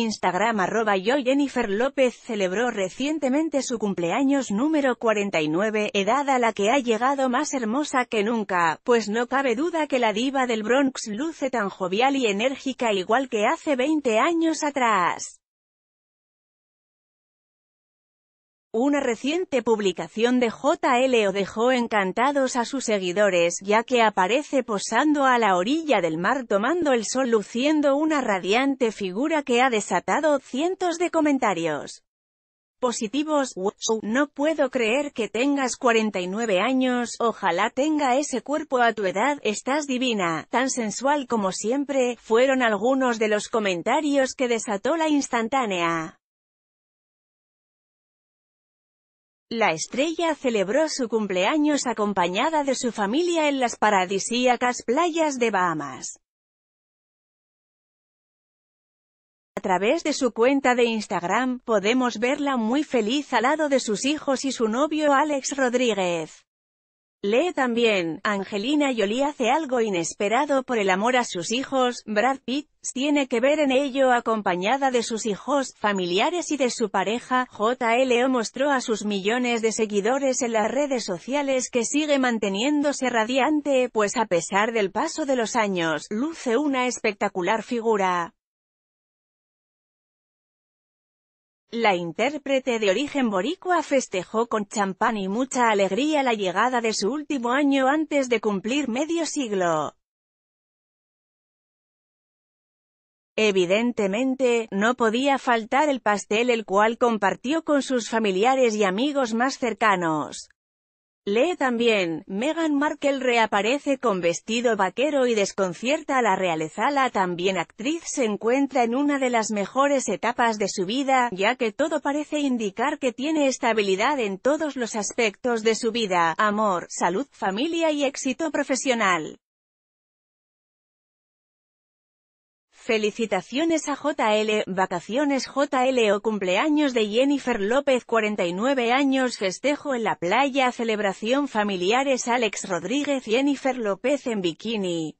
Instagram arroba yo Jennifer López celebró recientemente su cumpleaños número 49, edad a la que ha llegado más hermosa que nunca, pues no cabe duda que la diva del Bronx luce tan jovial y enérgica igual que hace 20 años atrás. Una reciente publicación de JLO dejó encantados a sus seguidores, ya que aparece posando a la orilla del mar tomando el sol luciendo una radiante figura que ha desatado cientos de comentarios positivos. No puedo creer que tengas 49 años, ojalá tenga ese cuerpo a tu edad, estás divina, tan sensual como siempre, fueron algunos de los comentarios que desató la instantánea. La estrella celebró su cumpleaños acompañada de su familia en las paradisíacas playas de Bahamas. A través de su cuenta de Instagram, podemos verla muy feliz al lado de sus hijos y su novio Alex Rodríguez. Lee también, Angelina Jolie hace algo inesperado por el amor a sus hijos, Brad Pitt, tiene que ver en ello acompañada de sus hijos, familiares y de su pareja, JLO mostró a sus millones de seguidores en las redes sociales que sigue manteniéndose radiante, pues a pesar del paso de los años, luce una espectacular figura. La intérprete de origen boricua festejó con champán y mucha alegría la llegada de su último año antes de cumplir medio siglo. Evidentemente, no podía faltar el pastel el cual compartió con sus familiares y amigos más cercanos. Lee también, Meghan Markle reaparece con vestido vaquero y desconcierta a la la también actriz se encuentra en una de las mejores etapas de su vida, ya que todo parece indicar que tiene estabilidad en todos los aspectos de su vida, amor, salud, familia y éxito profesional. Felicitaciones a JL, vacaciones JL o cumpleaños de Jennifer López 49 años festejo en la playa celebración familiares Alex Rodríguez Jennifer López en bikini.